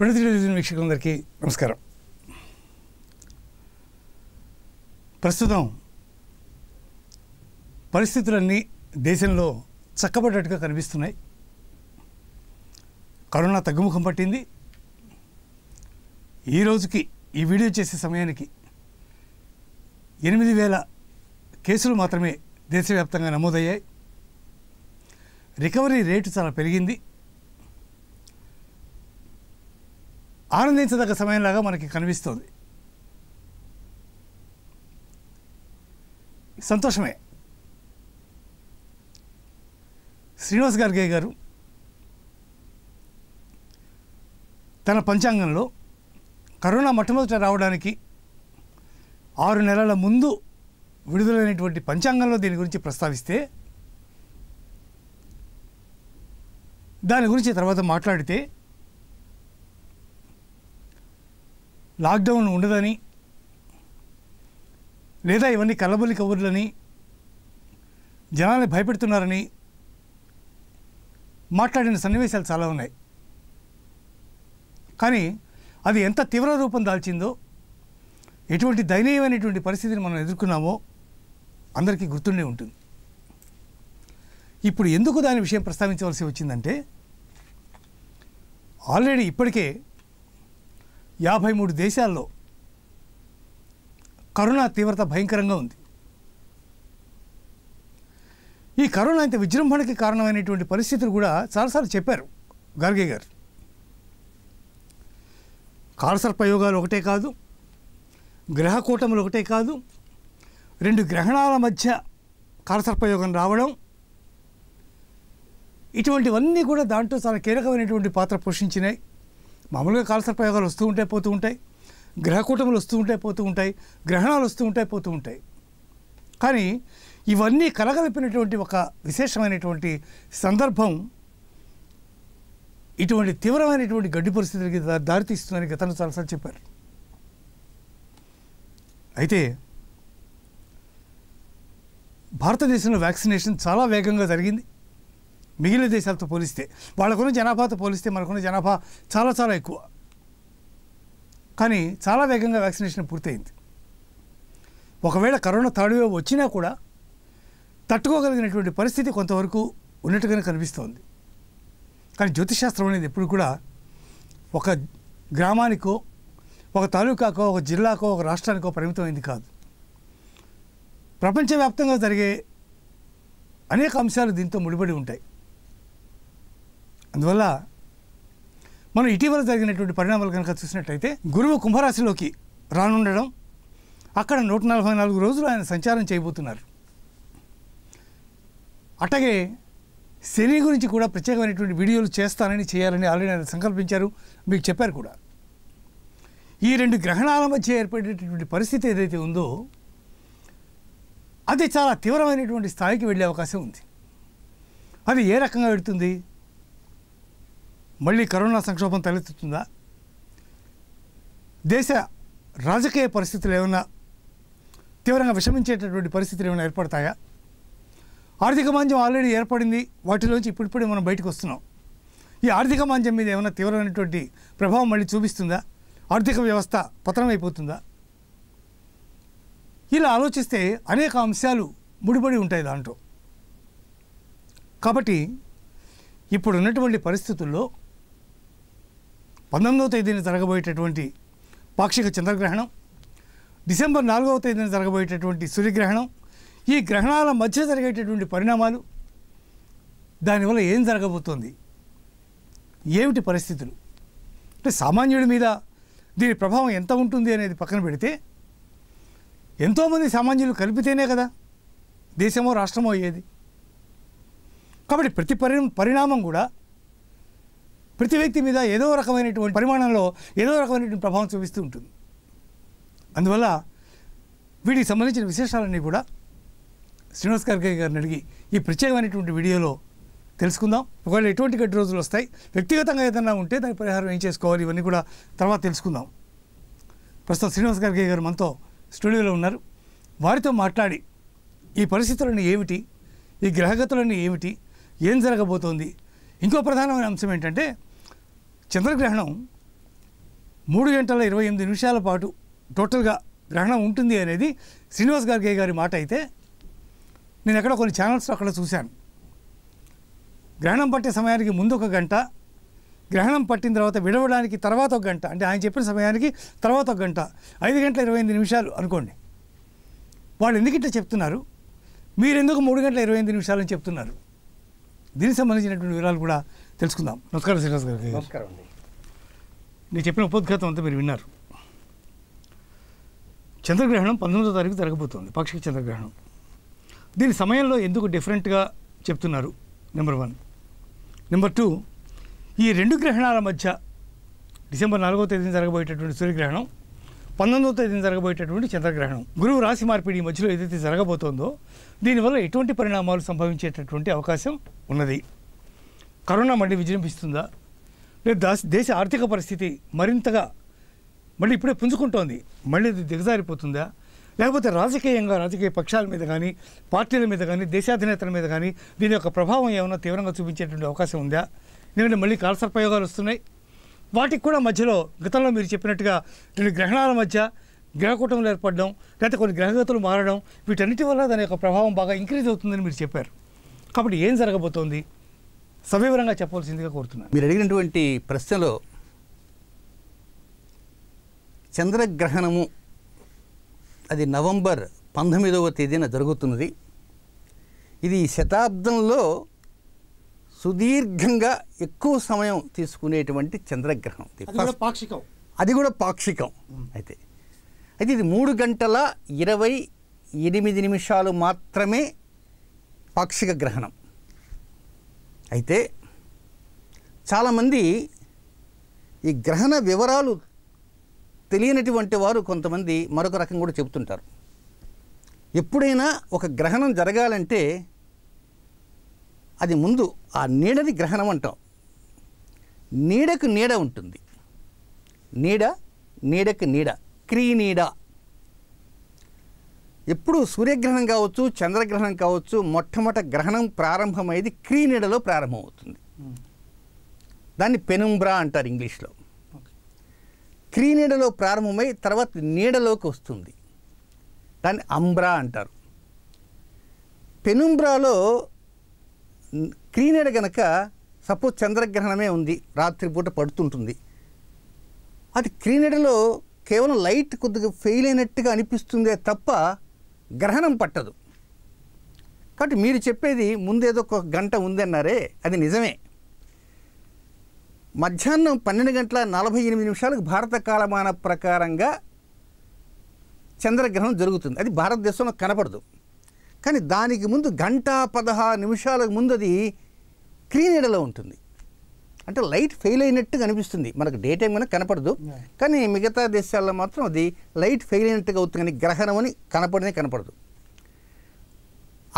ప్రతి టెలివిజన్ వీక్షకులందరికీ నమస్కారం ప్రస్తుతం పరిస్థితులన్నీ దేశంలో చక్కబడ్డట్టుగా కనిపిస్తున్నాయి కరోనా తగ్గుముఖం పట్టింది ఈ రోజుకి ఈ వీడియో చేసే సమయానికి ఎనిమిది వేల కేసులు మాత్రమే దేశవ్యాప్తంగా నమోదయ్యాయి రికవరీ రేటు చాలా పెరిగింది ఆనందించదగ్గ సమయంలాగా మనకి కనిపిస్తుంది సంతోషమే శ్రీనివాస్ గార్గే గారు తన పంచాంగంలో కరోనా మొట్టమొదట రావడానికి ఆరు నెలల ముందు విడుదలైనటువంటి పంచాంగంలో దీని గురించి ప్రస్తావిస్తే దాని గురించి తర్వాత మాట్లాడితే లాక్డౌన్ ఉండదని లేదా ఇవన్నీ కలబులి కబుర్లని జనాల్ని భయపెడుతున్నారని మాట్లాడిన సన్నివేశాలు చాలా ఉన్నాయి కానీ అది ఎంత తీవ్ర రూపం దాల్చిందో ఎటువంటి దయనీయమైనటువంటి పరిస్థితిని మనం ఎదుర్కొన్నామో అందరికీ గుర్తుండే ఉంటుంది ఇప్పుడు ఎందుకు దాని విషయం ప్రస్తావించవలసి వచ్చిందంటే ఆల్రెడీ ఇప్పటికే యాభై మూడు దేశాల్లో కరోనా తీవ్రత భయంకరంగా ఉంది ఈ కరోనా ఇంత విజృంభణకి కారణమైనటువంటి పరిస్థితులు కూడా చాలాసార్లు చెప్పారు గార్గే గారు కార్సర్ ప్రయోగాలు ఒకటే కాదు గ్రహకూటములు ఒకటే కాదు రెండు గ్రహణాల మధ్య కాలసర్పయోగం రావడం ఇటువంటివన్నీ కూడా దాంట్లో చాలా కీలకమైనటువంటి పాత్ర పోషించినాయి మామూలుగా ప్రయోగాలు వస్తూ ఉంటాయి పోతూ ఉంటాయి గ్రహకూటములు వస్తూ ఉంటాయి పోతూ ఉంటాయి గ్రహణాలు వస్తూ ఉంటాయి పోతూ ఉంటాయి కానీ ఇవన్నీ కలగలిపినటువంటి ఒక విశేషమైనటువంటి సందర్భం ఇటువంటి తీవ్రమైనటువంటి గడ్డి పరిస్థితులకి దారితీస్తుందని గతంలో చాలాసార్లు చెప్పారు అయితే భారతదేశంలో వ్యాక్సినేషన్ చాలా వేగంగా జరిగింది మిగిలిన దేశాలతో పోలిస్తే వాళ్ళకున్న జనాభాతో పోలిస్తే మనకున్న జనాభా చాలా చాలా ఎక్కువ కానీ చాలా వేగంగా వ్యాక్సినేషన్ పూర్తయింది ఒకవేళ కరోనా థర్డ్ వేవ్ వచ్చినా కూడా తట్టుకోగలిగినటువంటి పరిస్థితి కొంతవరకు ఉన్నట్టుగానే కనిపిస్తోంది కానీ జ్యోతిశాస్త్రం అనేది ఎప్పుడు కూడా ఒక గ్రామానికో ఒక తాలూకాకో ఒక జిల్లాకో ఒక రాష్ట్రానికో పరిమితమైంది కాదు ప్రపంచవ్యాప్తంగా జరిగే అనేక అంశాలు దీంతో ముడిపడి ఉంటాయి అందువల్ల మనం ఇటీవల జరిగినటువంటి పరిణామాలు కనుక చూసినట్లయితే గురువు కుంభరాశిలోకి రానుండడం అక్కడ నూట నలభై నాలుగు రోజులు ఆయన సంచారం చేయబోతున్నారు అట్లాగే శని గురించి కూడా ప్రత్యేకమైనటువంటి వీడియోలు చేస్తానని చేయాలని ఆల్రెడీ ఆయన సంకల్పించారు మీకు చెప్పారు కూడా ఈ రెండు గ్రహణాల మధ్య ఏర్పడేటటువంటి పరిస్థితి ఏదైతే ఉందో అది చాలా తీవ్రమైనటువంటి స్థాయికి వెళ్ళే అవకాశం ఉంది అది ఏ రకంగా పెడుతుంది మళ్ళీ కరోనా సంక్షోభం తలెత్తుతుందా దేశ రాజకీయ పరిస్థితులు ఏమైనా తీవ్రంగా విషమించేటటువంటి పరిస్థితులు ఏమైనా ఏర్పడతాయా ఆర్థిక మాంద్యం ఆల్రెడీ ఏర్పడింది వాటిలోంచి ఇప్పుడిప్పుడే మనం బయటకు వస్తున్నాం ఈ ఆర్థిక మాంద్యం మీద ఏమైనా తీవ్రమైనటువంటి ప్రభావం మళ్ళీ చూపిస్తుందా ఆర్థిక వ్యవస్థ పతనమైపోతుందా ఇలా ఆలోచిస్తే అనేక అంశాలు ముడిపడి ఉంటాయి దాంట్లో కాబట్టి ఇప్పుడున్నటువంటి పరిస్థితుల్లో పంతొమ్మిదవ తేదీన జరగబోయేటటువంటి పాక్షిక చంద్రగ్రహణం డిసెంబర్ నాలుగవ తేదీన జరగబోయేటటువంటి సూర్యగ్రహణం ఈ గ్రహణాల మధ్య జరిగేటటువంటి పరిణామాలు దానివల్ల ఏం జరగబోతోంది ఏమిటి పరిస్థితులు అంటే సామాన్యుడి మీద దీని ప్రభావం ఎంత ఉంటుంది అనేది పక్కన పెడితే ఎంతోమంది సామాన్యులు కలిపితేనే కదా దేశమో రాష్ట్రమో అయ్యేది కాబట్టి ప్రతి పరిణామం కూడా ప్రతి వ్యక్తి మీద ఏదో రకమైనటువంటి పరిమాణంలో ఏదో రకమైనటువంటి ప్రభావం చూపిస్తూ ఉంటుంది అందువల్ల వీటికి సంబంధించిన విశేషాలన్నీ కూడా శ్రీనివాస్ కార్కయ్య గారిని అడిగి ఈ ప్రత్యేకమైనటువంటి వీడియోలో తెలుసుకుందాం ఒకవేళ ఎటువంటి గడ్డి రోజులు వస్తాయి వ్యక్తిగతంగా ఏదన్నా ఉంటే దాని పరిహారం ఏం చేసుకోవాలి ఇవన్నీ కూడా తర్వాత తెలుసుకుందాం ప్రస్తుతం శ్రీనివాస్ గార్గే గారు మనతో స్టూడియోలో ఉన్నారు వారితో మాట్లాడి ఈ పరిస్థితులన్నీ ఏమిటి ఈ గ్రహగతులన్నీ ఏమిటి ఏం జరగబోతోంది ఇంకో ప్రధానమైన అంశం ఏంటంటే చంద్రగ్రహణం మూడు గంటల ఇరవై ఎనిమిది నిమిషాల పాటు టోటల్గా గ్రహణం ఉంటుంది అనేది శ్రీనివాస్ గార్గే గారి మాట అయితే నేను ఎక్కడ కొన్ని ఛానల్స్ అక్కడ చూశాను గ్రహణం పట్టే సమయానికి ముందు ఒక గంట గ్రహణం పట్టిన తర్వాత విడవడానికి తర్వాత ఒక గంట అంటే ఆయన చెప్పిన సమయానికి తర్వాత ఒక గంట ఐదు గంటల ఇరవై ఎనిమిది నిమిషాలు అనుకోండి వాళ్ళు ఎందుకంటే చెప్తున్నారు మీరెందుకు మూడు గంటల ఇరవై ఎనిమిది నిమిషాలని చెప్తున్నారు దీనికి సంబంధించినటువంటి వివరాలు కూడా తెలుసుకుందాం నమస్కారం శ్రీరాజ్ గారు నమస్కారం అండి నేను చెప్పిన ఉపోద్ఘాతం అంతా మీరు విన్నారు చంద్రగ్రహణం పంతొమ్మిదో తారీఖు జరగబోతోంది పాక్షిక చంద్రగ్రహణం దీని సమయంలో ఎందుకు డిఫరెంట్గా చెప్తున్నారు నెంబర్ వన్ నెంబర్ టూ ఈ రెండు గ్రహణాల మధ్య డిసెంబర్ నాలుగో తేదీన జరగబోయేటటువంటి సూర్యగ్రహణం పంతొమ్మిదో తేదీన జరగబోయేటటువంటి చంద్రగ్రహణం గురువు రాశి మార్పిడి మధ్యలో ఏదైతే జరగబోతోందో దీనివల్ల ఎటువంటి పరిణామాలు సంభవించేటటువంటి అవకాశం ఉన్నది కరోనా మళ్ళీ విజృంభిస్తుందా లేదా దేశ ఆర్థిక పరిస్థితి మరింతగా మళ్ళీ ఇప్పుడే పుంజుకుంటోంది మళ్ళీ ఇది దిగజారిపోతుందా లేకపోతే రాజకీయంగా రాజకీయ పక్షాల మీద కానీ పార్టీల మీద కానీ దేశాధినేతల మీద కానీ దీని యొక్క ప్రభావం ఏమైనా తీవ్రంగా చూపించేటువంటి అవకాశం ఉందా ఎందుకంటే మళ్ళీ కాలసర్పయోగాలు వస్తున్నాయి వాటికి కూడా మధ్యలో గతంలో మీరు చెప్పినట్టుగా రెండు గ్రహణాల మధ్య గ్రహకూటములు ఏర్పడడం లేకపోతే కొన్ని గ్రహగతులు మారడం వీటన్నిటి వల్ల దాని యొక్క ప్రభావం బాగా ఇంక్రీజ్ అవుతుందని మీరు చెప్పారు కాబట్టి ఏం జరగబోతోంది సవివరంగా చెప్పవలసిందిగా కోరుతున్నాను మీరు అడిగినటువంటి ప్రశ్నలో చంద్రగ్రహణము అది నవంబర్ పంతొమ్మిదవ తేదీన జరుగుతున్నది ఇది శతాబ్దంలో సుదీర్ఘంగా ఎక్కువ సమయం తీసుకునేటువంటి చంద్రగ్రహణం పాక్షికం అది కూడా పాక్షికం అయితే అయితే ఇది మూడు గంటల ఇరవై ఎనిమిది నిమిషాలు మాత్రమే పాక్షిక గ్రహణం అయితే చాలామంది ఈ గ్రహణ వివరాలు తెలియనటువంటి వారు కొంతమంది మరొక రకం కూడా చెబుతుంటారు ఎప్పుడైనా ఒక గ్రహణం జరగాలంటే అది ముందు ఆ నీడని గ్రహణం అంటాం నీడకు నీడ ఉంటుంది నీడ నీడకు నీడ క్రీనీడ ఎప్పుడు సూర్యగ్రహణం కావచ్చు చంద్రగ్రహణం కావచ్చు మొట్టమొదటి గ్రహణం ప్రారంభమైంది క్రీనీడలో ప్రారంభమవుతుంది దాన్ని పెనుంబ్రా అంటారు ఇంగ్లీష్లో నీడలో ప్రారంభమై తర్వాత నీడలోకి వస్తుంది దాన్ని అంబ్రా అంటారు పెనుంబ్రాలో నీడ గనక సపోజ్ చంద్రగ్రహణమే ఉంది రాత్రిపూట పడుతుంటుంది అది నీడలో కేవలం లైట్ కొద్దిగా ఫెయిల్ అయినట్టుగా అనిపిస్తుందే తప్ప గ్రహణం పట్టదు కాబట్టి మీరు చెప్పేది ముందేదో ఒక గంట ఉందన్నారే అది నిజమే మధ్యాహ్నం పన్నెండు గంటల నలభై ఎనిమిది నిమిషాలకు భారత కాలమాన ప్రకారంగా చంద్రగ్రహణం జరుగుతుంది అది భారతదేశంలో కనపడదు కానీ దానికి ముందు గంట పదహారు నిమిషాలకు ముందు అది క్లీనీడలో ఉంటుంది అంటే లైట్ ఫెయిల్ అయినట్టు కనిపిస్తుంది మనకు డే టైం కనుక కనపడదు కానీ మిగతా దేశాల్లో మాత్రం అది లైట్ ఫెయిల్ అయినట్టుగా అవుతుంది కానీ గ్రహణం అని కనపడనే కనపడదు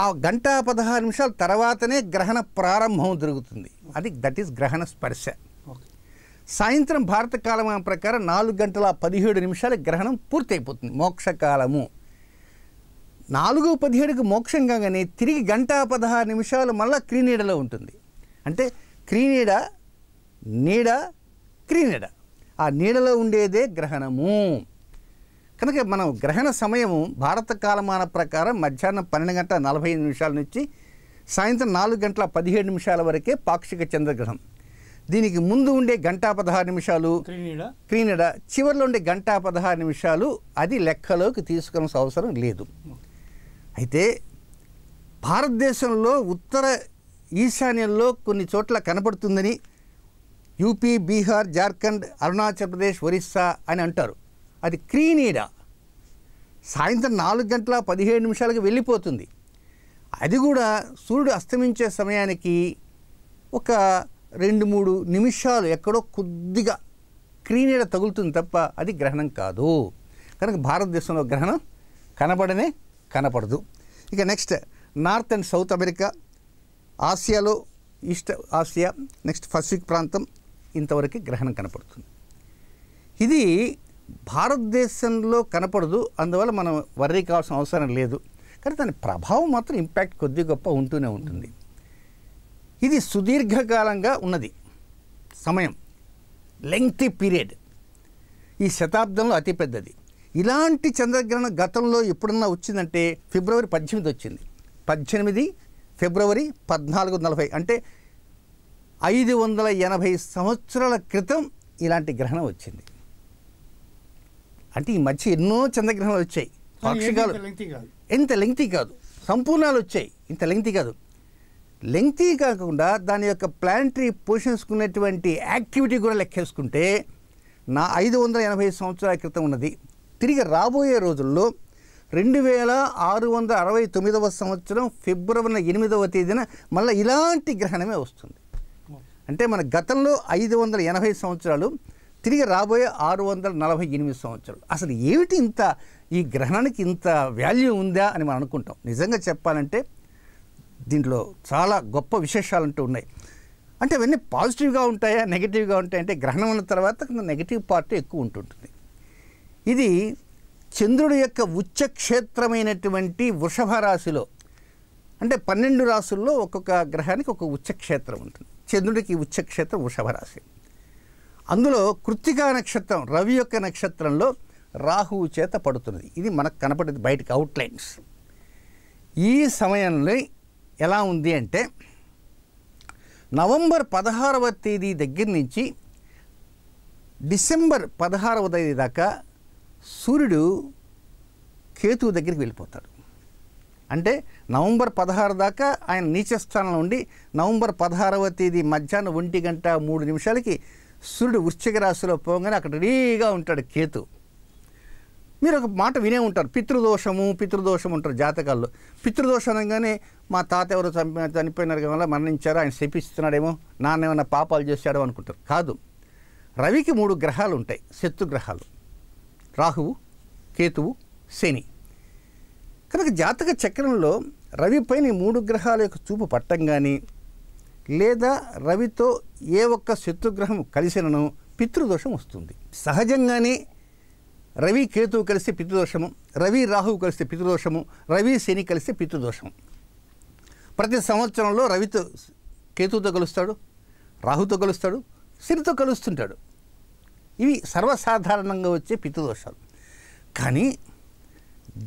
ఆ గంట పదహారు నిమిషాల తర్వాతనే గ్రహణ ప్రారంభం జరుగుతుంది అది దట్ ఈస్ గ్రహణ స్పర్శ సాయంత్రం భారత కాలం ప్రకారం నాలుగు గంటల పదిహేడు నిమిషాలు గ్రహణం పూర్తయిపోతుంది మోక్షకాలము నాలుగు పదిహేడుకు మోక్షం కాగానే తిరిగి గంట పదహారు నిమిషాలు మళ్ళీ క్రీనీడలో ఉంటుంది అంటే క్రీనీడ నీడ క్రీనీడ ఆ నీడలో ఉండేదే గ్రహణము కనుక మనం గ్రహణ సమయము భారత కాలమాన ప్రకారం మధ్యాహ్నం పన్నెండు గంటల నలభై ఐదు నిమిషాల నుంచి సాయంత్రం నాలుగు గంటల పదిహేడు నిమిషాల వరకే పాక్షిక చంద్రగ్రహణం దీనికి ముందు ఉండే గంట పదహారు నిమిషాలు క్రీనీడ చివరిలో ఉండే గంట పదహారు నిమిషాలు అది లెక్కలోకి తీసుకోవాల్సిన అవసరం లేదు అయితే భారతదేశంలో ఉత్తర ఈశాన్యంలో కొన్ని చోట్ల కనపడుతుందని యూపీ బీహార్ జార్ఖండ్ అరుణాచల్ ప్రదేశ్ ఒరిస్సా అని అంటారు అది క్రీనీడ సాయంత్రం నాలుగు గంటల పదిహేడు నిమిషాలకు వెళ్ళిపోతుంది అది కూడా సూర్యుడు అస్తమించే సమయానికి ఒక రెండు మూడు నిమిషాలు ఎక్కడో కొద్దిగా క్రీనీడ తగులుతుంది తప్ప అది గ్రహణం కాదు కనుక భారతదేశంలో గ్రహణం కనబడనే కనపడదు ఇక next north and south America ఆసియాలో ఈస్ట్ ఆసియా నెక్స్ట్ పసిఫిక్ ప్రాంతం ఇంతవరకు గ్రహణం కనపడుతుంది ఇది భారతదేశంలో కనపడదు అందువల్ల మనం వర్రీ కావాల్సిన అవసరం లేదు కానీ దాని ప్రభావం మాత్రం ఇంపాక్ట్ కొద్ది గొప్ప ఉంటూనే ఉంటుంది ఇది సుదీర్ఘకాలంగా ఉన్నది సమయం లెంగ్తీ పీరియడ్ ఈ శతాబ్దంలో అతిపెద్దది ఇలాంటి చంద్రగ్రహణం గతంలో ఎప్పుడన్నా వచ్చిందంటే ఫిబ్రవరి పద్దెనిమిది వచ్చింది పద్దెనిమిది ఫిబ్రవరి పద్నాలుగు నలభై అంటే ఐదు వందల ఎనభై సంవత్సరాల క్రితం ఇలాంటి గ్రహణం వచ్చింది అంటే ఈ మధ్య ఎన్నో చంద్రగ్రహణాలు వచ్చాయి పాక్షికాలు ఎంత లెంగ్తి కాదు సంపూర్ణాలు వచ్చాయి ఇంత లెంగ్తి కాదు లెంగ్తి కాకుండా దాని యొక్క ప్లానటరీ పోషన్స్కున్నటువంటి యాక్టివిటీ కూడా లెక్కేసుకుంటే నా ఐదు వందల ఎనభై సంవత్సరాల క్రితం ఉన్నది తిరిగి రాబోయే రోజుల్లో రెండు వేల ఆరు వందల అరవై తొమ్మిదవ సంవత్సరం ఫిబ్రవరి ఎనిమిదవ తేదీన మళ్ళీ ఇలాంటి గ్రహణమే వస్తుంది అంటే మన గతంలో ఐదు వందల ఎనభై సంవత్సరాలు తిరిగి రాబోయే ఆరు వందల నలభై ఎనిమిది సంవత్సరాలు అసలు ఏమిటి ఇంత ఈ గ్రహణానికి ఇంత వాల్యూ ఉందా అని మనం అనుకుంటాం నిజంగా చెప్పాలంటే దీంట్లో చాలా గొప్ప విశేషాలు అంటూ ఉన్నాయి అంటే అవన్నీ పాజిటివ్గా ఉంటాయా నెగిటివ్గా ఉంటాయి అంటే గ్రహణం ఉన్న తర్వాత నెగిటివ్ పార్ట్ ఎక్కువ ఉంటుంటుంది ఇది చంద్రుడి యొక్క ఉచ్చక్షేత్రమైనటువంటి వృషభ రాశిలో అంటే పన్నెండు రాసుల్లో ఒక్కొక్క గ్రహానికి ఒక ఉచ్చక్షేత్రం ఉంటుంది చంద్రుడికి ఉచ్చక్షేత్రం వృషభరాశి అందులో కృత్తికా నక్షత్రం రవి యొక్క నక్షత్రంలో రాహువు చేత పడుతున్నది ఇది మనకు కనపడేది బయటకు అవుట్లైన్స్ ఈ సమయంలో ఎలా ఉంది అంటే నవంబర్ పదహారవ తేదీ దగ్గర నుంచి డిసెంబర్ పదహారవ తేదీ దాకా సూర్యుడు కేతువు దగ్గరికి వెళ్ళిపోతాడు అంటే నవంబర్ పదహారు దాకా ఆయన నీచ స్థానంలో ఉండి నవంబర్ పదహారవ తేదీ మధ్యాహ్నం ఒంటి గంట మూడు నిమిషాలకి సూర్యుడు వృశ్చిక రాశిలో పోగానే అక్కడ రెడీగా ఉంటాడు కేతు మీరు ఒక మాట వినే ఉంటారు పితృదోషము పితృదోషం ఉంటారు జాతకాల్లో పితృదోషం అనగానే మా తాత ఎవరు చనిపోయినారు కదా మరణించారు ఆయన శపిస్తున్నాడేమో నాన్న ఏమైనా పాపాలు చేశాడో అనుకుంటారు కాదు రవికి మూడు గ్రహాలు ఉంటాయి శత్రుగ్రహాలు రాహువు కేతువు శని కనుక జాతక చక్రంలో రవిపైని మూడు గ్రహాల యొక్క చూపు పట్టం కానీ లేదా రవితో ఏ ఒక్క శత్రుగ్రహం కలిసినను పితృదోషం వస్తుంది సహజంగానే రవి కేతువు కలిస్తే పితృదోషము రవి రాహువు కలిస్తే పితృదోషము రవి శని కలిస్తే పితృదోషము ప్రతి సంవత్సరంలో రవితో కేతువుతో కలుస్తాడు రాహుతో కలుస్తాడు శనితో కలుస్తుంటాడు ఇవి సర్వసాధారణంగా వచ్చే పితృదోషాలు కానీ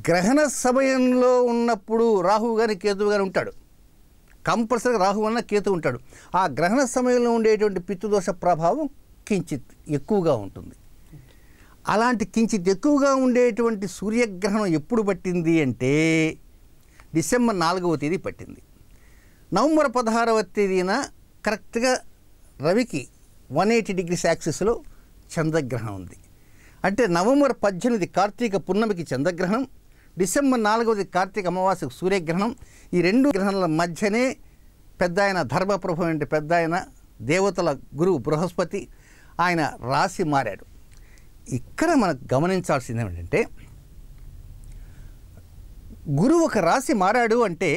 గ్రహణ సమయంలో ఉన్నప్పుడు రాహువు కానీ కేతువు కానీ ఉంటాడు కంపల్సరీగా రాహు అన్న కేతు ఉంటాడు ఆ గ్రహణ సమయంలో ఉండేటువంటి పితృదోష ప్రభావం కించిత్ ఎక్కువగా ఉంటుంది అలాంటి కించిత్ ఎక్కువగా ఉండేటువంటి సూర్యగ్రహణం ఎప్పుడు పట్టింది అంటే డిసెంబర్ నాలుగవ తేదీ పట్టింది నవంబర్ పదహారవ తేదీన కరెక్ట్గా రవికి వన్ ఎయిటీ డిగ్రీస్ యాక్సిస్లో చంద్రగ్రహణం ఉంది అంటే నవంబర్ పద్దెనిమిది కార్తీక పున్నమికి చంద్రగ్రహణం డిసెంబర్ నాలుగవది కార్తీక అమావాస్య సూర్యగ్రహణం ఈ రెండు గ్రహణాల మధ్యనే పెద్ద ఆయన ధర్మప్రభు అంటే పెద్ద ఆయన దేవతల గురువు బృహస్పతి ఆయన రాసి మారాడు ఇక్కడ మనకు గమనించాల్సింది ఏమిటంటే గురువు ఒక రాశి మారాడు అంటే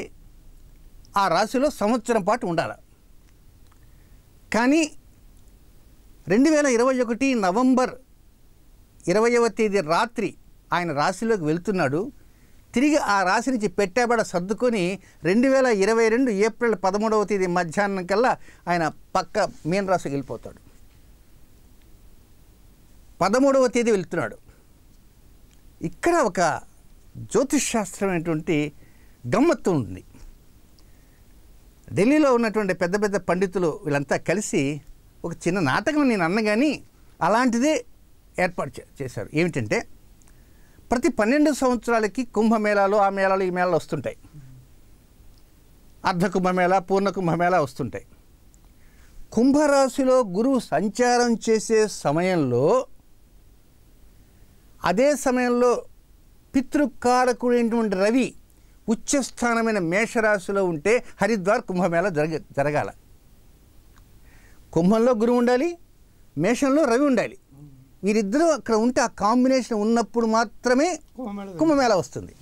ఆ రాశిలో సంవత్సరం పాటు ఉండాలి కానీ రెండు వేల ఇరవై ఒకటి నవంబర్ ఇరవైవ తేదీ రాత్రి ఆయన రాశిలోకి వెళ్తున్నాడు తిరిగి ఆ రాశి నుంచి పెట్టేబడ సర్దుకొని రెండు వేల ఇరవై రెండు ఏప్రిల్ పదమూడవ తేదీ మధ్యాహ్నం కల్లా ఆయన పక్క మీన రాశి వెళ్ళిపోతాడు పదమూడవ తేదీ వెళ్తున్నాడు ఇక్కడ ఒక జ్యోతిషాస్త్రమైనటువంటి గమ్మత్తు ఉంది ఢిల్లీలో ఉన్నటువంటి పెద్ద పెద్ద పండితులు వీళ్ళంతా కలిసి ఒక చిన్న నాటకం నేను అన్నగాని అలాంటిదే ఏర్పాటు చేశారు ఏమిటంటే ప్రతి పన్నెండు సంవత్సరాలకి కుంభమేళాలు ఆ మేళాలు ఈ మేళాలు వస్తుంటాయి అర్ధ కుంభమేళ పూర్ణ కుంభమేళ వస్తుంటాయి కుంభరాశిలో గురువు సంచారం చేసే సమయంలో అదే సమయంలో పితృకారకుడైనటువంటి రవి ఉచ్చస్థానమైన మేషరాశిలో ఉంటే హరిద్వార్ కుంభమేళ జరగ జరగాల కుంభంలో గురువు ఉండాలి మేషంలో రవి ఉండాలి వీరిద్దరూ అక్కడ ఉంటే ఆ కాంబినేషన్ ఉన్నప్పుడు మాత్రమే కుంభమేళ వస్తుంది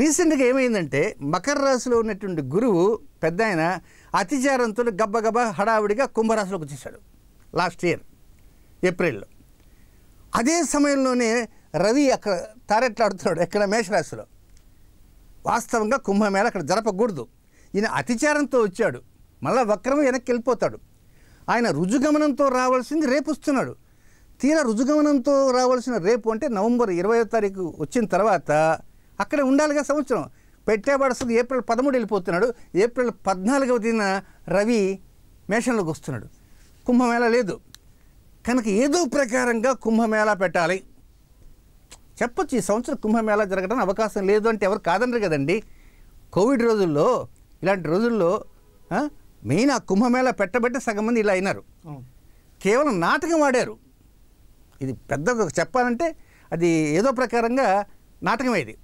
రీసెంట్గా ఏమైందంటే మకర రాశిలో ఉన్నటువంటి గురువు పెద్ద ఆయన అతిచారంతో గబ్బగబ్బ హడావుడిగా కుంభరాశిలోకి వచ్చేసాడు లాస్ట్ ఇయర్ ఏప్రిల్లో అదే సమయంలోనే రవి అక్కడ తారెట్లాడుతున్నాడు ఎక్కడ మేషరాశిలో వాస్తవంగా కుంభమేళ అక్కడ జరపకూడదు ఈయన అతిచారంతో వచ్చాడు మళ్ళీ వక్రం వెనక్కి వెళ్ళిపోతాడు ఆయన రుజుగమనంతో రావాల్సింది రేపు వస్తున్నాడు తీరా రుజుగమనంతో రావాల్సిన రేపు అంటే నవంబర్ ఇరవై తారీఖు వచ్చిన తర్వాత అక్కడ ఉండాలిగా సంవత్సరం పెట్టేబడసది ఏప్రిల్ పదమూడు వెళ్ళిపోతున్నాడు ఏప్రిల్ పద్నాలుగవ దిన రవి మేషంలోకి వస్తున్నాడు కుంభమేళ లేదు కనుక ఏదో ప్రకారంగా కుంభమేళా పెట్టాలి చెప్పొచ్చు ఈ సంవత్సరం కుంభమేళా జరగడానికి అవకాశం లేదు అంటే ఎవరు కాదండరు కదండి కోవిడ్ రోజుల్లో ఇలాంటి రోజుల్లో మెయిన్ ఆ కుంభమేళా పెట్టబట్టి సగం మంది ఇలా అయినారు కేవలం నాటకం ఆడారు ఇది పెద్ద చెప్పాలంటే అది ఏదో ప్రకారంగా నాటకమేది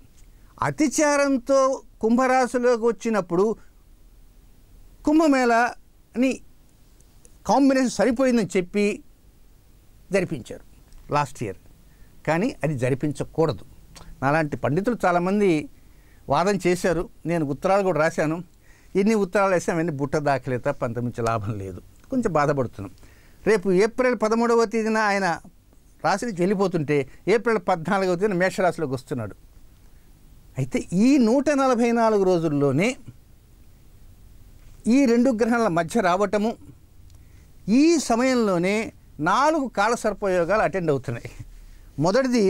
అతిచారంతో కుంభరాశిలోకి వచ్చినప్పుడు కుంభమేళని కాంబినేషన్ సరిపోయిందని చెప్పి జరిపించారు లాస్ట్ ఇయర్ కానీ అది జరిపించకూడదు నాలాంటి పండితులు చాలామంది వాదన చేశారు నేను ఉత్తరాలు కూడా రాశాను ఎన్ని ఉత్తరాలు వేసాం అవన్నీ బుట్ట దాఖలే తప్ప అంతమించి లాభం లేదు కొంచెం బాధపడుతున్నాం రేపు ఏప్రిల్ పదమూడవ తేదీన ఆయన రాశి నుంచి వెళ్ళిపోతుంటే ఏప్రిల్ పద్నాలుగవ తేదీన మేషరాశిలోకి వస్తున్నాడు అయితే ఈ నూట నలభై నాలుగు రోజుల్లోనే ఈ రెండు గ్రహాల మధ్య రావటము ఈ సమయంలోనే నాలుగు కాల సర్పయోగాలు అటెండ్ అవుతున్నాయి మొదటిది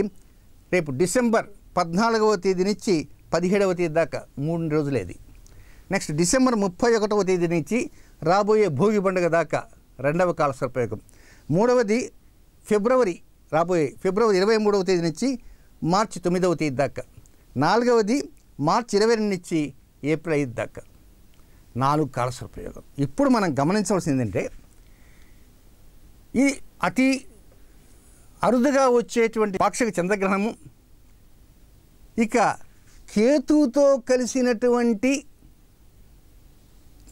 రేపు డిసెంబర్ పద్నాలుగవ తేదీ నుంచి పదిహేడవ తేదీ దాకా మూడు రోజులేది నెక్స్ట్ డిసెంబర్ ముప్పై ఒకటవ తేదీ నుంచి రాబోయే భోగి పండుగ దాకా రెండవ కాల సర్పయోగం మూడవది ఫిబ్రవరి రాబోయే ఫిబ్రవరి ఇరవై మూడవ తేదీ నుంచి మార్చి తొమ్మిదవ తేదీ దాకా నాలుగవది మార్చి ఇరవై రెండు నుంచి ఏప్రిల్ ఐదు దాకా నాలుగు కాల సర్పయోగం ఇప్పుడు మనం గమనించవలసింది ఏంటంటే ఇది అతి అరుదుగా వచ్చేటువంటి పాక్షిక చంద్రగ్రహణము ఇక కేతుతో కలిసినటువంటి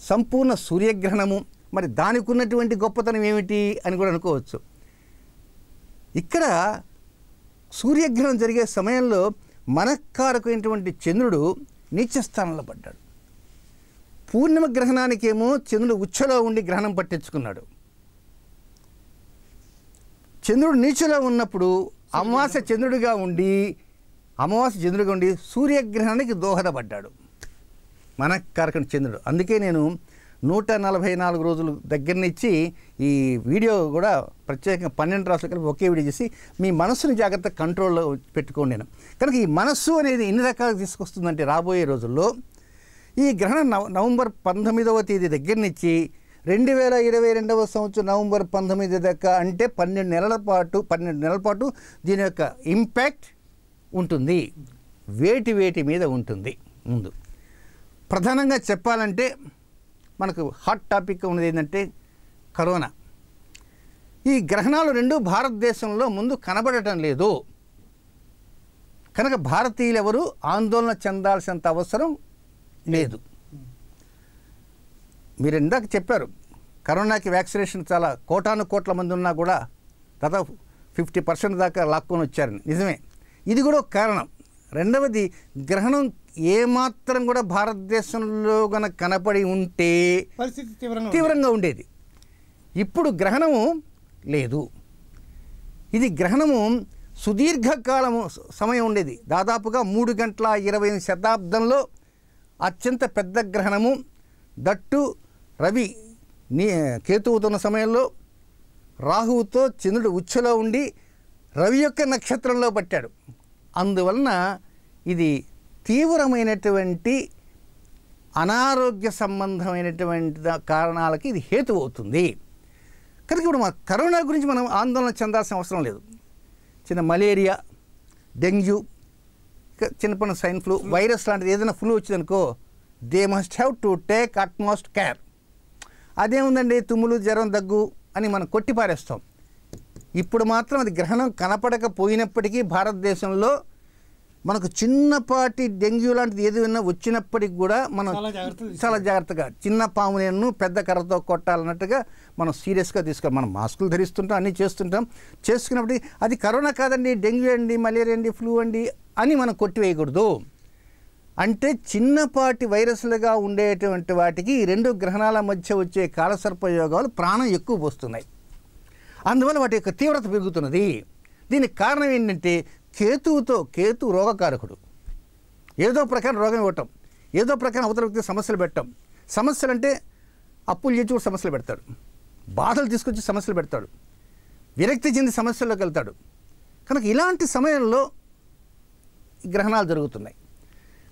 సంపూర్ణ సూర్యగ్రహణము మరి దానికి ఉన్నటువంటి గొప్పతనం ఏమిటి అని కూడా అనుకోవచ్చు ఇక్కడ సూర్యగ్రహణం జరిగే సమయంలో మనకారకమైనటువంటి చంద్రుడు నీచస్థానంలో పడ్డాడు పూర్ణిమ గ్రహణానికేమో చంద్రుడు ఉచ్చలో ఉండి గ్రహణం పట్టించుకున్నాడు చంద్రుడు నీచలో ఉన్నప్పుడు అమావాస్య చంద్రుడిగా ఉండి అమావాస్య చంద్రుడిగా ఉండి సూర్యగ్రహణానికి దోహదపడ్డాడు మనకారకం చంద్రుడు అందుకే నేను నూట నలభై నాలుగు రోజులు దగ్గరనిచ్చి ఈ వీడియో కూడా ప్రత్యేకంగా పన్నెండు రాసులు కలిపి ఒకే వీడియో చేసి మీ మనస్సుని జాగ్రత్త కంట్రోల్లో పెట్టుకోండి నేను కనుక ఈ మనస్సు అనేది ఎన్ని రకాలు తీసుకొస్తుందంటే రాబోయే రోజుల్లో ఈ గ్రహణం నవంబర్ పంతొమ్మిదవ తేదీ దగ్గరనిచ్చి రెండు వేల ఇరవై రెండవ సంవత్సరం నవంబర్ పంతొమ్మిది దాకా అంటే పన్నెండు నెలల పాటు పన్నెండు నెలల పాటు దీని యొక్క ఇంపాక్ట్ ఉంటుంది వేటి వేటి మీద ఉంటుంది ముందు ప్రధానంగా చెప్పాలంటే మనకు హాట్ టాపిక్ ఉన్నది ఏంటంటే కరోనా ఈ గ్రహణాలు రెండు భారతదేశంలో ముందు కనబడటం లేదు కనుక భారతీయులు ఎవరు ఆందోళన చెందాల్సినంత అవసరం లేదు మీరు ఇందాక చెప్పారు కరోనాకి వ్యాక్సినేషన్ చాలా కోటాను కోట్ల మంది ఉన్నా కూడా దాదాపు ఫిఫ్టీ పర్సెంట్ దాకా లాక్కొని వచ్చారని నిజమే ఇది కూడా ఒక కారణం రెండవది గ్రహణం ఏమాత్రం కూడా భారతదేశంలో కనుక కనపడి ఉంటే పరిస్థితి తీవ్రంగా ఉండేది ఇప్పుడు గ్రహణము లేదు ఇది గ్రహణము సుదీర్ఘకాలము సమయం ఉండేది దాదాపుగా మూడు గంటల ఇరవై శతాబ్దంలో అత్యంత పెద్ద గ్రహణము దట్టు రవి నీ కేతువుతున్న సమయంలో రాహువుతో చంద్రుడు ఉచ్చలో ఉండి రవి యొక్క నక్షత్రంలో పట్టాడు అందువలన ఇది తీవ్రమైనటువంటి అనారోగ్య సంబంధమైనటువంటి కారణాలకి ఇది హేతు అవుతుంది కనుక ఇప్పుడు మన కరోనా గురించి మనం ఆందోళన చెందాల్సిన అవసరం లేదు చిన్న మలేరియా డెంగ్యూ చిన్నపన్న స్వైన్ ఫ్లూ వైరస్ లాంటిది ఏదైనా ఫ్లూ వచ్చిందనుకో they must have to take utmost care అదేముందండి తుమ్ములు జ్వరం దగ్గు అని మనం కొట్టిపారేస్తాం ఇప్పుడు మాత్రం అది గ్రహణం కనపడకపోయినప్పటికీ భారతదేశంలో మనకు చిన్నపాటి డెంగ్యూ లాంటిది ఏదైనా వచ్చినప్పటికి కూడా మనం చాలా జాగ్రత్తగా చిన్న పామునేను పెద్ద కర్రతో కొట్టాలన్నట్టుగా మనం సీరియస్గా తీసుకో మనం మాస్కులు ధరిస్తుంటాం అన్నీ చేస్తుంటాం చేసుకున్నప్పటికీ అది కరోనా కాదండి డెంగ్యూ అండి మలేరియా అండి ఫ్లూ అండి అని మనం కొట్టివేయకూడదు అంటే చిన్నపాటి వైరస్లుగా ఉండేటువంటి వాటికి రెండు గ్రహణాల మధ్య వచ్చే కాలసర్పయోగాలు ప్రాణం ఎక్కువ పోస్తున్నాయి అందువల్ల వాటి యొక్క తీవ్రత పెరుగుతున్నది దీనికి కారణం ఏంటంటే కేతువుతో కేతు రోగకారకుడు ఏదో ప్రకారం రోగం ఇవ్వటం ఏదో ప్రకారం అవతల వ్యక్తి సమస్యలు పెట్టడం సమస్యలు అంటే అప్పులు చేసి కూడా సమస్యలు పెడతాడు బాధలు తీసుకొచ్చి సమస్యలు పెడతాడు విరక్తి చెంది సమస్యల్లోకి వెళ్తాడు కనుక ఇలాంటి సమయంలో గ్రహణాలు జరుగుతున్నాయి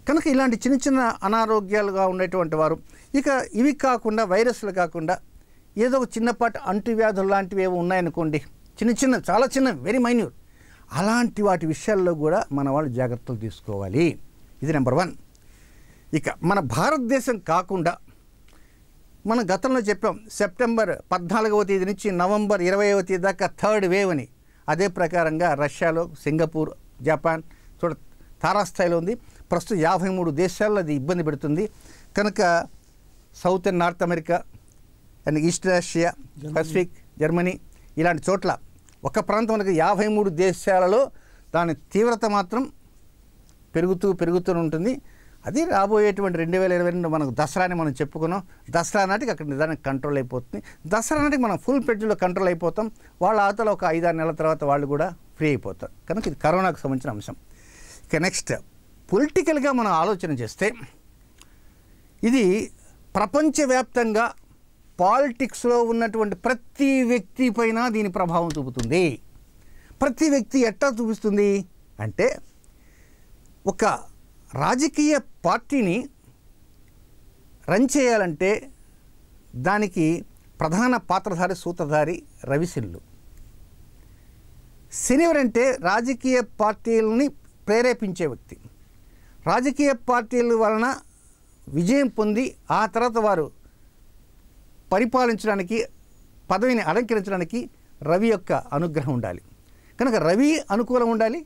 కనుక ఇలాంటి చిన్న చిన్న అనారోగ్యాలుగా ఉండేటువంటి వారు ఇక ఇవి కాకుండా వైరస్లు కాకుండా ఏదో ఒక చిన్నపాటి అంటువ్యాధులు లాంటివి ఏవో ఉన్నాయనుకోండి చిన్న చిన్న చాలా చిన్న వెరీ మైన్యూర్ అలాంటి వాటి విషయాల్లో కూడా మన వాళ్ళు జాగ్రత్తలు తీసుకోవాలి ఇది నెంబర్ వన్ ఇక మన భారతదేశం కాకుండా మనం గతంలో చెప్పాం సెప్టెంబర్ పద్నాలుగవ తేదీ నుంచి నవంబర్ ఇరవైవ తేదీ దాకా థర్డ్ వేవ్ అని అదే ప్రకారంగా రష్యాలో సింగపూర్ జపాన్ చూడ తారాస్థాయిలో ఉంది ప్రస్తుతం యాభై మూడు దేశాల్లో అది ఇబ్బంది పెడుతుంది కనుక south and north America and east Russia Pacific Germany ఇలాంటి చోట్ల ఒక ప్రాంతం అనేది యాభై మూడు దేశాలలో దాని తీవ్రత మాత్రం పెరుగుతూ పెరుగుతూ ఉంటుంది అది రాబోయేటువంటి రెండు వేల ఇరవై రెండు మనకు దసరాని మనం చెప్పుకున్నాం దసరా నాటికి అక్కడ నిదానికి కంట్రోల్ అయిపోతుంది దసరా నాటికి మనం ఫుల్ పెడ్జ్లో కంట్రోల్ అయిపోతాం వాళ్ళ ఆతలో ఒక ఐదారు నెలల తర్వాత వాళ్ళు కూడా ఫ్రీ అయిపోతారు కనుక ఇది కరోనాకు సంబంధించిన అంశం ఇక నెక్స్ట్ పొలిటికల్గా మనం ఆలోచన చేస్తే ఇది ప్రపంచవ్యాప్తంగా పాలిటిక్స్లో ఉన్నటువంటి ప్రతి వ్యక్తి పైన దీని ప్రభావం చూపుతుంది ప్రతి వ్యక్తి ఎట్టా చూపిస్తుంది అంటే ఒక రాజకీయ పార్టీని రన్ చేయాలంటే దానికి ప్రధాన పాత్రధారి సూత్రధారి రవిశిల్లు సీనియర్ అంటే రాజకీయ పార్టీలని ప్రేరేపించే వ్యక్తి రాజకీయ పార్టీల వలన విజయం పొంది ఆ తర్వాత వారు పరిపాలించడానికి పదవిని అలంకరించడానికి రవి యొక్క అనుగ్రహం ఉండాలి కనుక రవి అనుకూలం ఉండాలి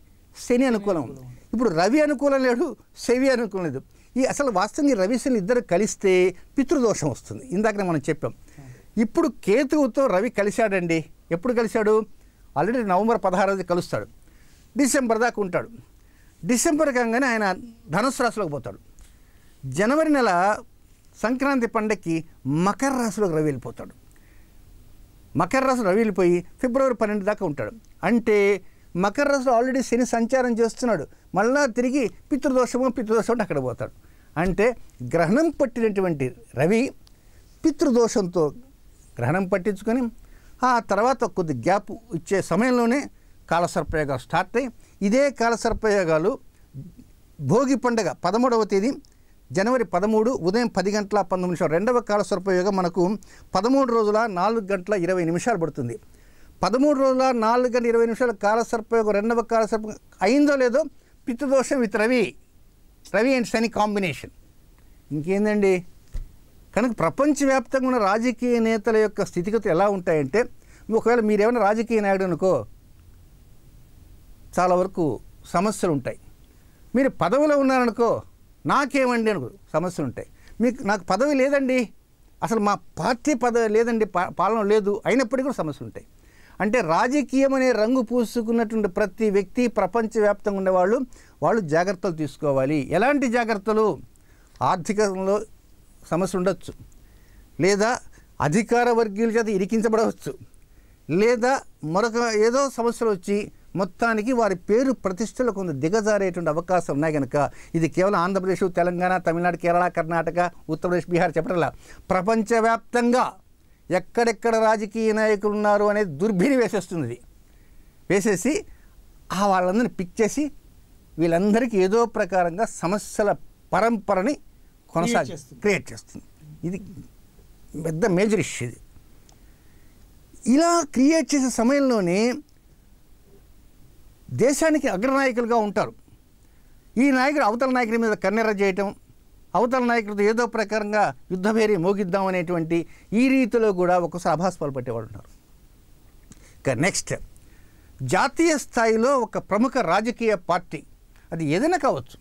శని అనుకూలం ఇప్పుడు రవి అనుకూలం లేడు శవి అనుకూలం లేదు ఈ అసలు వాస్తవంగా రవి శని ఇద్దరు కలిస్తే పితృదోషం వస్తుంది ఇందాకనే మనం చెప్పాం ఇప్పుడు కేతువుతో రవి కలిశాడండి ఎప్పుడు కలిశాడు ఆల్రెడీ నవంబర్ పదహారోది కలుస్తాడు డిసెంబర్ దాకా ఉంటాడు డిసెంబర్ కాగానే ఆయన ధనుసు రాశిలోకి పోతాడు జనవరి నెల సంక్రాంతి పండక్కి మకర రాశిలోకి రవి వెళ్ళిపోతాడు మకర రాశులు రవి వెళ్ళిపోయి ఫిబ్రవరి పన్నెండు దాకా ఉంటాడు అంటే మకర రాశులు ఆల్రెడీ శని సంచారం చేస్తున్నాడు మళ్ళా తిరిగి పితృదోషము పితృదోషం అంటే అక్కడ పోతాడు అంటే గ్రహణం పట్టినటువంటి రవి పితృదోషంతో గ్రహణం పట్టించుకొని ఆ తర్వాత కొద్ది గ్యాప్ ఇచ్చే సమయంలోనే కాలసర్పయోగాలు స్టార్ట్ అయ్యి ఇదే కాలసర్పయోగాలు భోగి పండగ పదమూడవ తేదీ జనవరి పదమూడు ఉదయం పది గంటల పంతొమ్మిది నిమిషాలు రెండవ కాలస్వల్పయోగం మనకు పదమూడు రోజుల నాలుగు గంటల ఇరవై నిమిషాలు పడుతుంది పదమూడు రోజుల నాలుగు గంటల ఇరవై నిమిషాల సర్పయోగం రెండవ కాలసర్ప అయిందో లేదో పిత్తదోషం with Ravi Ravi and Shani combination ఇంకేందండి కనుక ప్రపంచవ్యాప్తంగా ఉన్న రాజకీయ నేతల యొక్క స్థితిగతులు ఎలా ఉంటాయంటే ఒకవేళ మీరేమైనా రాజకీయ నాయుడు అనుకో చాలా వరకు సమస్యలు ఉంటాయి మీరు పదవిలో ఉన్నారనుకో నాకేమండి అనుకో సమస్యలు ఉంటాయి మీకు నాకు పదవి లేదండి అసలు మా పార్టీ పదవి లేదండి పాలన లేదు అయినప్పటికీ కూడా సమస్యలు ఉంటాయి అంటే రాజకీయం అనే రంగు పూసుకున్నటువంటి ప్రతి వ్యక్తి ప్రపంచవ్యాప్తంగా ఉండేవాళ్ళు వాళ్ళు జాగ్రత్తలు తీసుకోవాలి ఎలాంటి జాగ్రత్తలు ఆర్థికంలో సమస్య ఉండొచ్చు లేదా అధికార వర్గీయుల చేత ఇరికించబడవచ్చు లేదా మరొక ఏదో సమస్యలు వచ్చి మొత్తానికి వారి పేరు ప్రతిష్టలు కొంత దిగజారేటువంటి అవకాశం ఉన్నాయి కనుక ఇది కేవలం ఆంధ్రప్రదేశ్ తెలంగాణ తమిళనాడు కేరళ కర్ణాటక ఉత్తరప్రదేశ్ బీహార్ చెప్పటంలా ప్రపంచవ్యాప్తంగా ఎక్కడెక్కడ రాజకీయ నాయకులు ఉన్నారు అనేది దుర్భిని వేసేస్తుంది వేసేసి ఆ వాళ్ళందరిని పిక్ చేసి వీళ్ళందరికీ ఏదో ప్రకారంగా సమస్యల పరంపరని కొనసాగి క్రియేట్ చేస్తుంది ఇది పెద్ద మేజర్ ఇష్యూ ఇది ఇలా క్రియేట్ చేసే సమయంలోనే దేశానికి అగ్రనాయకులుగా ఉంటారు ఈ నాయకుడు అవతల నాయకుడి మీద కన్నెర చేయటం అవతల నాయకుడితో ఏదో ప్రకారంగా యుద్ధభేరి మోగిద్దాం అనేటువంటి ఈ రీతిలో కూడా ఒక్కోసారి అభాస్పాలు పట్టేవాడు ఉన్నారు ఇక నెక్స్ట్ జాతీయ స్థాయిలో ఒక ప్రముఖ రాజకీయ పార్టీ అది ఏదైనా కావచ్చు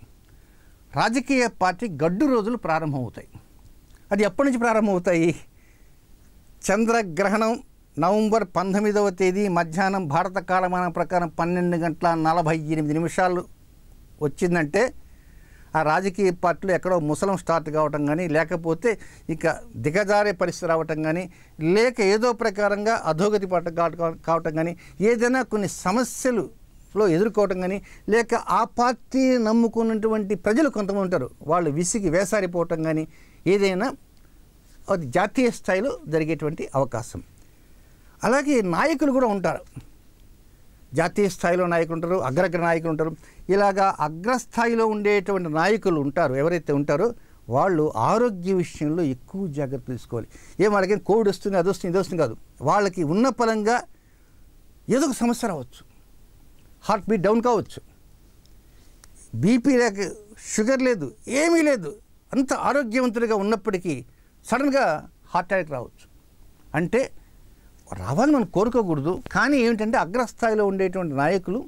రాజకీయ పార్టీ గడ్డు రోజులు ప్రారంభమవుతాయి అది ఎప్పటి నుంచి ప్రారంభమవుతాయి చంద్రగ్రహణం నవంబర్ పంతొమ్మిదవ తేదీ మధ్యాహ్నం భారత కాలమానం ప్రకారం పన్నెండు గంటల నలభై ఎనిమిది నిమిషాలు వచ్చిందంటే ఆ రాజకీయ పార్టీలు ఎక్కడో ముసలం స్టార్ట్ కావటం కానీ లేకపోతే ఇక దిగజారే పరిస్థితి రావటం కానీ లేక ఏదో ప్రకారంగా అధోగతి పట్ట కావటం కానీ ఏదైనా కొన్ని సమస్యలు లో ఎదుర్కోవటం కానీ లేక ఆ పార్టీ నమ్ముకున్నటువంటి ప్రజలు కొంతమంది ఉంటారు వాళ్ళు విసిగి వేసారిపోవటం కానీ ఏదైనా అది జాతీయ స్థాయిలో జరిగేటువంటి అవకాశం అలాగే నాయకులు కూడా ఉంటారు జాతీయ స్థాయిలో నాయకులు ఉంటారు అగ్రగ్ర నాయకులు ఉంటారు ఇలాగా అగ్రస్థాయిలో ఉండేటువంటి నాయకులు ఉంటారు ఎవరైతే ఉంటారో వాళ్ళు ఆరోగ్య విషయంలో ఎక్కువ జాగ్రత్త తీసుకోవాలి ఏం వాళ్ళకి కోవిడ్ వస్తుంది అది వస్తుంది ఇది వస్తుంది కాదు వాళ్ళకి ఉన్న పరంగా ఏదో ఒక సమస్య రావచ్చు హార్ట్ బీట్ డౌన్ కావచ్చు బీపీ లేక షుగర్ లేదు ఏమీ లేదు అంత ఆరోగ్యవంతులుగా ఉన్నప్పటికీ సడన్గా హార్ట్ అటాక్ రావచ్చు అంటే రావాలని మనం కోరుకోకూడదు కానీ ఏమిటంటే అగ్రస్థాయిలో ఉండేటువంటి నాయకులు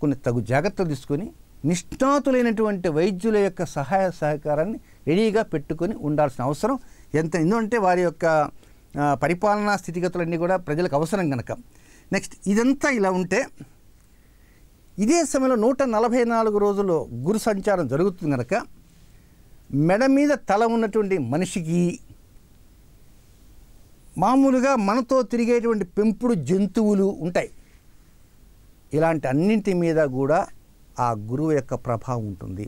కొన్ని తగు జాగ్రత్తలు తీసుకొని నిష్ణాతులైనటువంటి వైద్యుల యొక్క సహాయ సహకారాన్ని రెడీగా పెట్టుకొని ఉండాల్సిన అవసరం ఎంత ఎందుకంటే వారి యొక్క పరిపాలనా స్థితిగతులన్నీ కూడా ప్రజలకు అవసరం కనుక నెక్స్ట్ ఇదంతా ఇలా ఉంటే ఇదే సమయంలో నూట నలభై నాలుగు రోజులు గురు సంచారం జరుగుతుంది కనుక మెడ మీద తల ఉన్నటువంటి మనిషికి మామూలుగా మనతో తిరిగేటువంటి పెంపుడు జంతువులు ఉంటాయి ఇలాంటి అన్నింటి మీద కూడా ఆ గురువు యొక్క ప్రభావం ఉంటుంది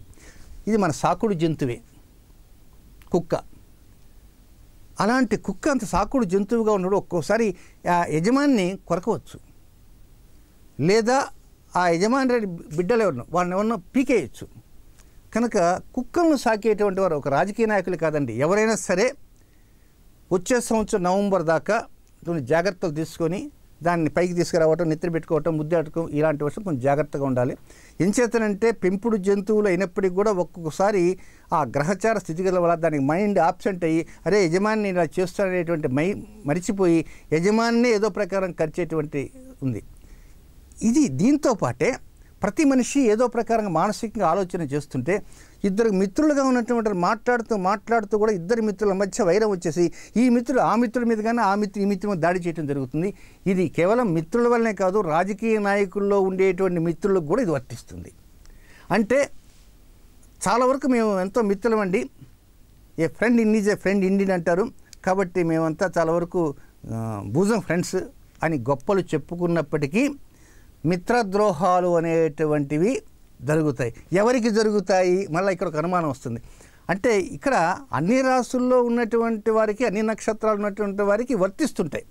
ఇది మన సాకుడు జంతువే కుక్క అలాంటి కుక్క అంత సాకుడు జంతువుగా ఉన్నాడు ఒక్కోసారి ఆ యజమాన్ని కొరకవచ్చు లేదా ఆ యజమాని రెడ్డి బిడ్డలు ఎవరు వాళ్ళని ఎవరినో పీకేయచ్చు కనుక కుక్కలను సాకేటువంటి వారు ఒక రాజకీయ నాయకులు కాదండి ఎవరైనా సరే వచ్చే సంవత్సరం నవంబర్ దాకా కొన్ని జాగ్రత్తలు తీసుకొని దాన్ని పైకి తీసుకురావటం నిద్ర పెట్టుకోవటం ముద్దాటకం ఇలాంటి వర్షం కొంచెం జాగ్రత్తగా ఉండాలి ఎంచేతనంటే పెంపుడు జంతువులు అయినప్పటికీ కూడా ఒక్కొక్కసారి ఆ గ్రహచార స్థితిగతుల వల్ల దానికి మైండ్ ఆబ్సెంట్ అయ్యి అరే యజమాని ఇలా చేస్తాననేటువంటి మై మరిచిపోయి యజమానినే ఏదో ప్రకారం ఖర్చేటువంటి ఉంది ఇది దీంతో పాటే ప్రతి మనిషి ఏదో ప్రకారంగా మానసికంగా ఆలోచన చేస్తుంటే ఇద్దరు మిత్రులుగా ఉన్నటువంటి మాట్లాడుతూ మాట్లాడుతూ కూడా ఇద్దరు మిత్రుల మధ్య వైరం వచ్చేసి ఈ మిత్రులు ఆ మిత్రుల మీద కానీ ఆ మిత్రు ఈ మిత్రుడు దాడి చేయడం జరుగుతుంది ఇది కేవలం మిత్రుల వల్లనే కాదు రాజకీయ నాయకుల్లో ఉండేటువంటి మిత్రులకు కూడా ఇది వర్తిస్తుంది అంటే చాలా వరకు మేము ఎంతో అండి a friend in is a friend indeed అంటారు కాబట్టి మేమంతా చాలా వరకు భుజం ఫ్రెండ్స్ అని గొప్పలు చెప్పుకున్నప్పటికీ మిత్రద్రోహాలు అనేటువంటివి జరుగుతాయి ఎవరికి జరుగుతాయి మళ్ళీ ఇక్కడ ఒక అనుమానం వస్తుంది అంటే ఇక్కడ అన్ని రాసుల్లో ఉన్నటువంటి వారికి అన్ని నక్షత్రాలు ఉన్నటువంటి వారికి వర్తిస్తుంటాయి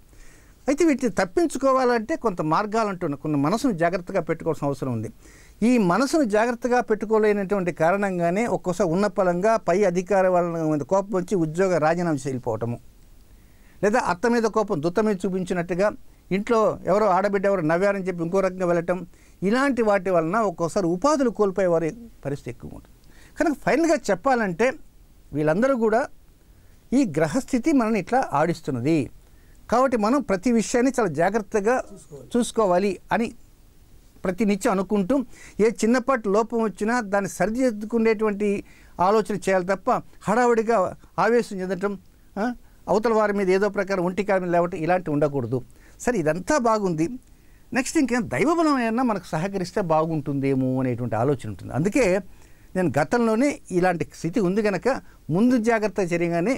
అయితే వీటిని తప్పించుకోవాలంటే కొంత మార్గాలు ఉంటున్నాయి కొన్ని మనసును జాగ్రత్తగా పెట్టుకోవాల్సిన అవసరం ఉంది ఈ మనసును జాగ్రత్తగా పెట్టుకోలేనటువంటి కారణంగానే ఒక్కోసారి ఉన్న పలంగా పై అధికార వాళ్ళ మీద కోపం వచ్చి ఉద్యోగ రాజీనామా చేయలిపోవటము లేదా అత్త మీద కోపం దుత్త మీద చూపించినట్టుగా ఇంట్లో ఎవరో ఆడబిడ్డ ఎవరు నవ్వారని చెప్పి ఇంకో రకంగా వెళ్ళటం ఇలాంటి వాటి వలన ఒక్కోసారి ఉపాధులు కోల్పోయే వారి పరిస్థితి ఎక్కువ ఉంటుంది కనుక ఫైనల్గా చెప్పాలంటే వీళ్ళందరూ కూడా ఈ గ్రహస్థితి మనల్ని ఇట్లా ఆడిస్తున్నది కాబట్టి మనం ప్రతి విషయాన్ని చాలా జాగ్రత్తగా చూసుకోవాలి అని ప్రతి నిత్యం అనుకుంటూ ఏ చిన్నపాటి లోపం వచ్చినా దాన్ని సరిదిద్దుకునేటువంటి ఆలోచన చేయాలి తప్ప హడావుడిగా ఆవేశం చెందటం అవతల వారి మీద ఏదో ప్రకారం మీద లేవటం ఇలాంటివి ఉండకూడదు సరే ఇదంతా బాగుంది నెక్స్ట్ ఇంకేం దైవబలం ఏమన్నా మనకు సహకరిస్తే బాగుంటుందేమో అనేటువంటి ఆలోచన ఉంటుంది అందుకే నేను గతంలోనే ఇలాంటి స్థితి ఉంది కనుక ముందు జాగ్రత్త చర్యగానే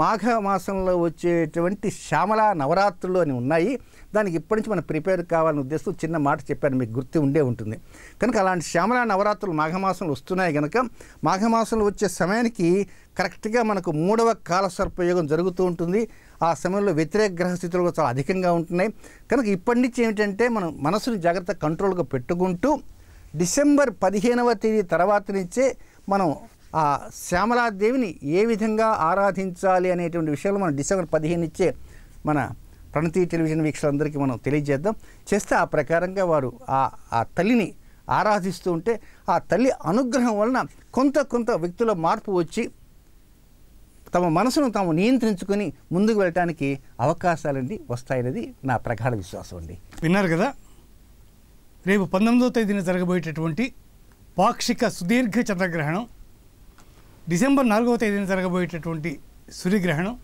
మాఘ మాసంలో వచ్చేటువంటి శ్యామల నవరాత్రులు అని ఉన్నాయి దానికి ఇప్పటి నుంచి మనం ప్రిపేర్ కావాలని ఉద్దేశం చిన్న మాట చెప్పాను మీకు గుర్తు ఉండే ఉంటుంది కనుక అలాంటి శ్యామల నవరాత్రులు మాఘమాసంలో వస్తున్నాయి కనుక మాఘమాసంలో వచ్చే సమయానికి కరెక్ట్గా మనకు మూడవ కాల సర్పయోగం జరుగుతూ ఉంటుంది ఆ సమయంలో వ్యతిరేక గ్రహ స్థితులు కూడా చాలా అధికంగా ఉంటున్నాయి కనుక ఇప్పటి నుంచి ఏమిటంటే మనం మనసుని జాగ్రత్త కంట్రోల్గా పెట్టుకుంటూ డిసెంబర్ పదిహేనవ తేదీ తర్వాత నుంచే మనం ఆ శ్యామలాదేవిని ఏ విధంగా ఆరాధించాలి అనేటువంటి విషయాలు మనం డిసెంబర్ పదిహేను ఇచ్చే మన ప్రణతి టెలివిజన్ వీక్షలందరికీ మనం తెలియజేద్దాం చేస్తే ఆ ప్రకారంగా వారు ఆ ఆ తల్లిని ఆరాధిస్తూ ఉంటే ఆ తల్లి అనుగ్రహం వలన కొంత కొంత వ్యక్తుల మార్పు వచ్చి తమ మనసును తాము నియంత్రించుకొని ముందుకు వెళ్ళటానికి అవకాశాలండి వస్తాయనేది నా ప్రగాఢ విశ్వాసం అండి విన్నారు కదా రేపు పంతొమ్మిదో తేదీన జరగబోయేటటువంటి పాక్షిక సుదీర్ఘ చంద్రగ్రహణం డిసెంబర్ నాలుగవ తేదీన జరగబోయేటటువంటి సూర్యగ్రహణం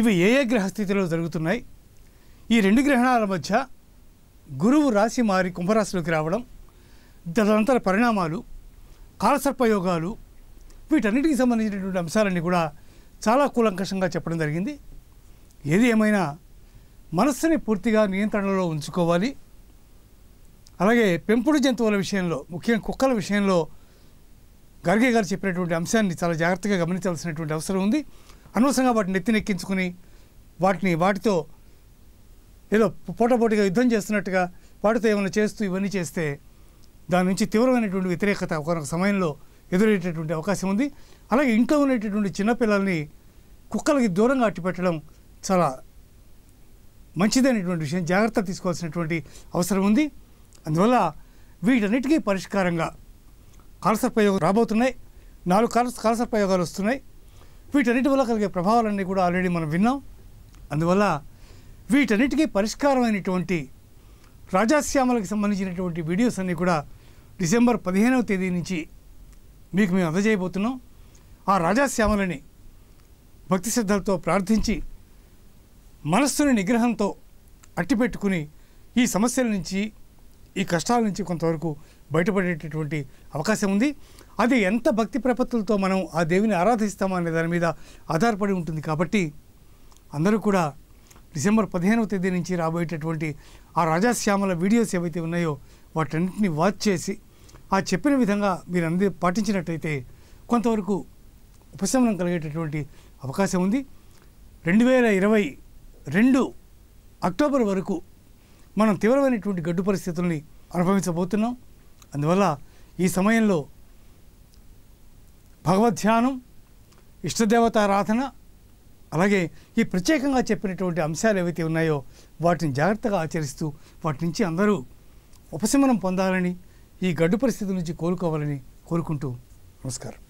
ఇవి ఏ ఏ గ్రహస్థితిలో జరుగుతున్నాయి ఈ రెండు గ్రహణాల మధ్య గురువు రాశి మారి కుంభరాశిలోకి రావడం తదనంతర పరిణామాలు కాలసర్పయోగాలు వీటన్నిటికి సంబంధించినటువంటి అంశాలన్నీ కూడా చాలా కూలంకషంగా చెప్పడం జరిగింది ఏది ఏమైనా మనస్సుని పూర్తిగా నియంత్రణలో ఉంచుకోవాలి అలాగే పెంపుడు జంతువుల విషయంలో ముఖ్యంగా కుక్కల విషయంలో గర్గే గారు చెప్పినటువంటి అంశాన్ని చాలా జాగ్రత్తగా గమనించాల్సినటువంటి అవసరం ఉంది అనవసరంగా వాటిని నెత్తినెక్కించుకుని వాటిని వాటితో ఏదో పోటపోటీగా యుద్ధం చేస్తున్నట్టుగా వాటితో ఏమైనా చేస్తూ ఇవన్నీ చేస్తే దాని నుంచి తీవ్రమైనటువంటి వ్యతిరేకత ఒకనొక సమయంలో ఎదురయ్యేటటువంటి అవకాశం ఉంది అలాగే ఇంట్లో ఉండేటటువంటి చిన్నపిల్లల్ని కుక్కలకి దూరంగా అట్టిపెట్టడం చాలా మంచిదైనటువంటి విషయం జాగ్రత్త తీసుకోవాల్సినటువంటి అవసరం ఉంది అందువల్ల వీటన్నిటికీ పరిష్కారంగా కలస ప్రయోగం రాబోతున్నాయి నాలుగు కలస కలస ప్రయోగాలు వస్తున్నాయి వీటన్నిటి వల్ల కలిగే ప్రభావాలన్నీ కూడా ఆల్రెడీ మనం విన్నాం అందువల్ల వీటన్నిటికీ పరిష్కారమైనటువంటి రాజాశ్యామలకు సంబంధించినటువంటి వీడియోస్ అన్నీ కూడా డిసెంబర్ పదిహేనవ తేదీ నుంచి మీకు మేము అందజేయబోతున్నాం ఆ రాజాశ్యామలని భక్తి శ్రద్ధలతో ప్రార్థించి మనస్సుని నిగ్రహంతో అట్టిపెట్టుకుని ఈ సమస్యల నుంచి ఈ కష్టాల నుంచి కొంతవరకు బయటపడేటటువంటి అవకాశం ఉంది అది ఎంత భక్తి ప్రపత్తులతో మనం ఆ దేవిని ఆరాధిస్తామనే దాని మీద ఆధారపడి ఉంటుంది కాబట్టి అందరూ కూడా డిసెంబర్ పదిహేనవ తేదీ నుంచి రాబోయేటటువంటి ఆ రాజాశ్యామల వీడియోస్ ఏవైతే ఉన్నాయో వాటన్నింటినీ వాచ్ చేసి ఆ చెప్పిన విధంగా మీరు అంది పాటించినట్టయితే కొంతవరకు ఉపశమనం కలిగేటటువంటి అవకాశం ఉంది రెండు వేల ఇరవై రెండు అక్టోబర్ వరకు మనం తీవ్రమైనటువంటి గడ్డు పరిస్థితుల్ని అనుభవించబోతున్నాం అందువల్ల ఈ సమయంలో భగవద్ ధ్యానం ఇష్టదేవతారాధన అలాగే ఈ ప్రత్యేకంగా చెప్పినటువంటి అంశాలు ఏవైతే ఉన్నాయో వాటిని జాగ్రత్తగా ఆచరిస్తూ వాటి నుంచి అందరూ ఉపశమనం పొందాలని ఈ గడ్డు పరిస్థితి నుంచి కోలుకోవాలని కోరుకుంటూ నమస్కారం